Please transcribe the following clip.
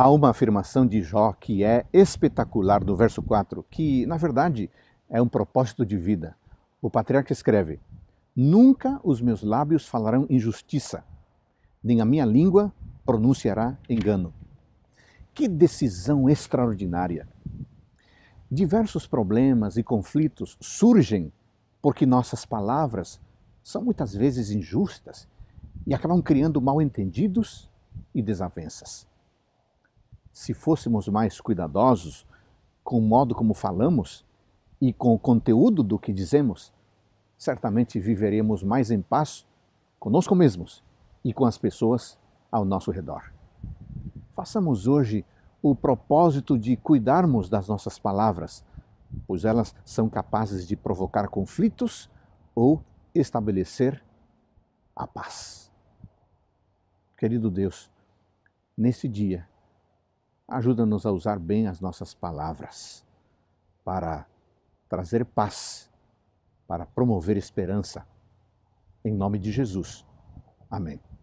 Há uma afirmação de Jó que é espetacular no verso 4, que, na verdade, é um propósito de vida. O patriarca escreve: Nunca os meus lábios falarão injustiça, nem a minha língua pronunciará engano. Que decisão extraordinária! Diversos problemas e conflitos surgem porque nossas palavras são muitas vezes injustas e acabam criando mal-entendidos e desavenças se fôssemos mais cuidadosos com o modo como falamos e com o conteúdo do que dizemos, certamente viveremos mais em paz conosco mesmos e com as pessoas ao nosso redor. Façamos hoje o propósito de cuidarmos das nossas palavras, pois elas são capazes de provocar conflitos ou estabelecer a paz. Querido Deus, nesse dia, Ajuda-nos a usar bem as nossas palavras para trazer paz, para promover esperança. Em nome de Jesus. Amém.